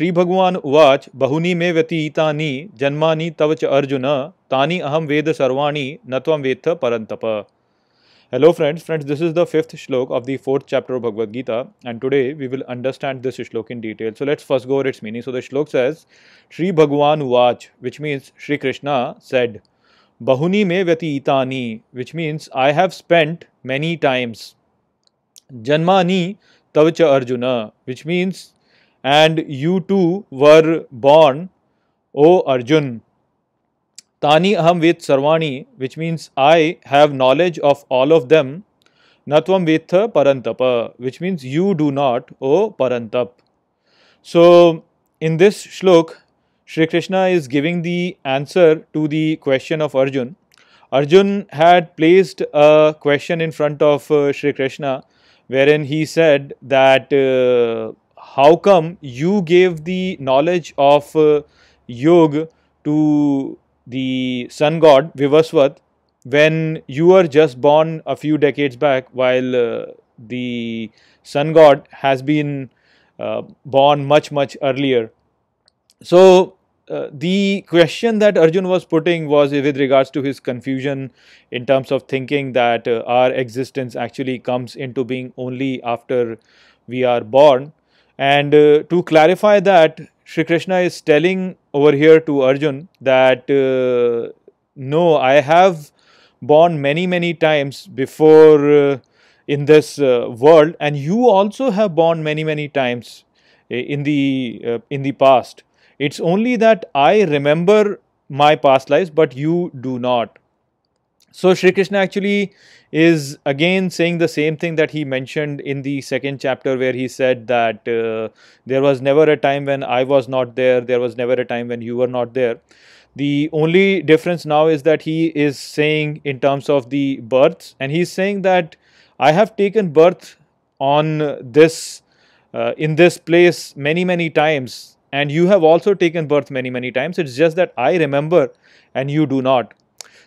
श्री भगवान उवाच बहुनी मे व्यतीता जन्मा तव च अर्जुन तानी अहम वेद सर्वाणी न तम वेत्थ परंतप hello friends friends this is the fifth shloka of the fourth chapter of Bhagavad Gita and today we will understand this shloka in detail so let's first go its meaning so the shloka says Shri Bhagwan उवाच which means Shri Krishna said बहुनी मे व्यतीता which means I have spent many times जन्मा तव च Arjun which means and you too were born, O Arjun. Tani aham ved sarvani, which means I have knowledge of all of them. Natvam vetha parantapa, which means you do not, O Parantap. So, in this shlok, Sri Krishna is giving the answer to the question of Arjun. Arjun had placed a question in front of uh, Sri Krishna wherein he said that uh, how come you gave the knowledge of uh, yoga to the sun god Vivasvat when you were just born a few decades back while uh, the sun god has been uh, born much much earlier. So, uh, the question that Arjun was putting was with regards to his confusion in terms of thinking that uh, our existence actually comes into being only after we are born. And uh, to clarify that, Sri Krishna is telling over here to Arjun that uh, no, I have born many, many times before uh, in this uh, world, and you also have born many, many times uh, in the uh, in the past. It's only that I remember my past lives, but you do not. So Sri Krishna actually is again saying the same thing that he mentioned in the second chapter where he said that uh, there was never a time when I was not there, there was never a time when you were not there. The only difference now is that he is saying in terms of the births and he's saying that I have taken birth on this, uh, in this place many, many times and you have also taken birth many, many times. It's just that I remember and you do not.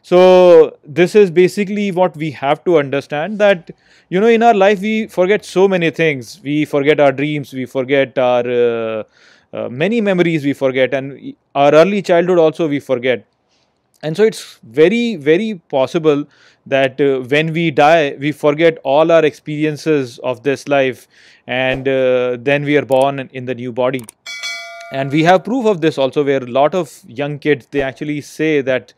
So this is basically what we have to understand that, you know, in our life, we forget so many things. We forget our dreams, we forget our uh, uh, many memories we forget and our early childhood also we forget. And so it's very, very possible that uh, when we die, we forget all our experiences of this life and uh, then we are born in the new body and we have proof of this also where a lot of young kids they actually say that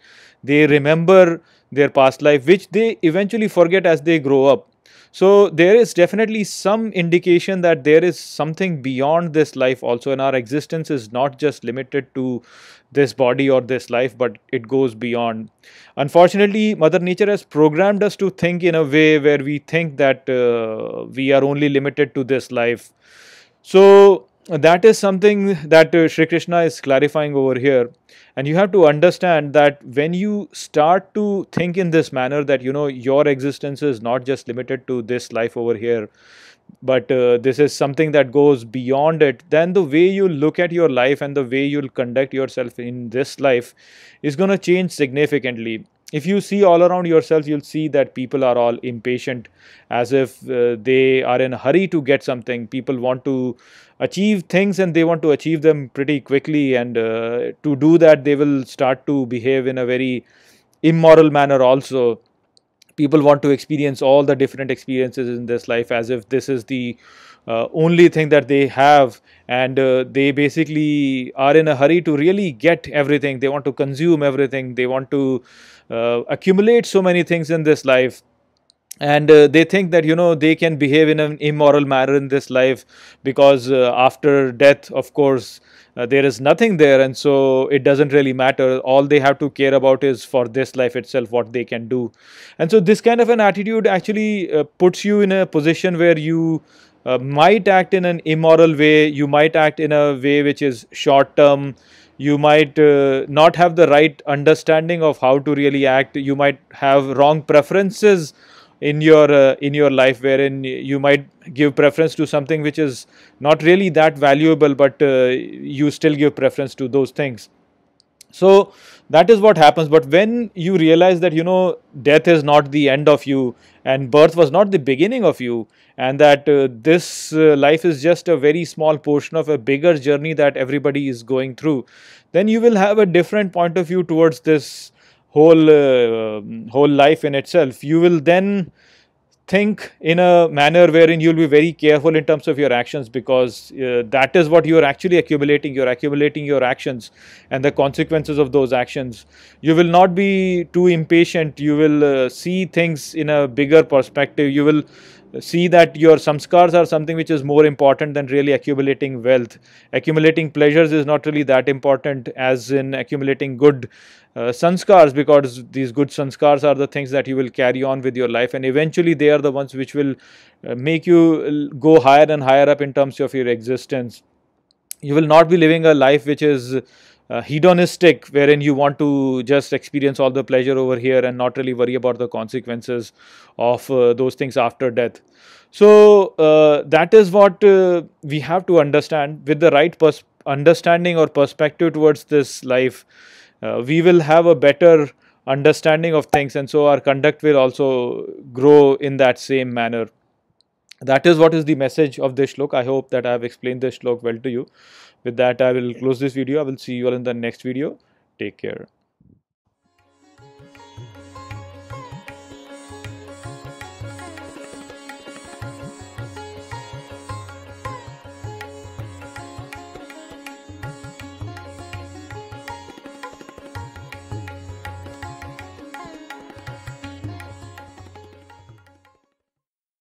they remember their past life, which they eventually forget as they grow up. So there is definitely some indication that there is something beyond this life also, and our existence is not just limited to this body or this life, but it goes beyond. Unfortunately, Mother Nature has programmed us to think in a way where we think that uh, we are only limited to this life. So that is something that uh, Sri Krishna is clarifying over here. And you have to understand that when you start to think in this manner, that you know your existence is not just limited to this life over here, but uh, this is something that goes beyond it, then the way you look at your life and the way you'll conduct yourself in this life is going to change significantly. If you see all around yourself, you'll see that people are all impatient as if uh, they are in a hurry to get something. People want to achieve things and they want to achieve them pretty quickly. And uh, to do that, they will start to behave in a very immoral manner also. People want to experience all the different experiences in this life as if this is the uh, only thing that they have and uh, they basically are in a hurry to really get everything. They want to consume everything. They want to uh, accumulate so many things in this life and uh, they think that you know they can behave in an immoral manner in this life because uh, after death of course uh, there is nothing there and so it doesn't really matter all they have to care about is for this life itself what they can do and so this kind of an attitude actually puts you in a position where you uh, might act in an immoral way, you might act in a way which is short term, you might uh, not have the right understanding of how to really act, you might have wrong preferences in your uh, in your life wherein you might give preference to something which is not really that valuable but uh, you still give preference to those things so that is what happens. But when you realize that, you know, death is not the end of you and birth was not the beginning of you and that uh, this uh, life is just a very small portion of a bigger journey that everybody is going through, then you will have a different point of view towards this whole, uh, whole life in itself. You will then think in a manner wherein you will be very careful in terms of your actions because uh, that is what you are actually accumulating. You are accumulating your actions and the consequences of those actions. You will not be too impatient. You will uh, see things in a bigger perspective. You will see that your samskars are something which is more important than really accumulating wealth. Accumulating pleasures is not really that important as in accumulating good uh, because these good samskars are the things that you will carry on with your life and eventually they are the ones which will uh, make you go higher and higher up in terms of your existence. You will not be living a life which is uh, hedonistic, wherein you want to just experience all the pleasure over here and not really worry about the consequences of uh, those things after death. So, uh, that is what uh, we have to understand with the right understanding or perspective towards this life. Uh, we will have a better understanding of things, and so our conduct will also grow in that same manner. That is what is the message of this shlok. I hope that I have explained this shlok well to you. With that, I will close this video. I will see you all in the next video. Take care.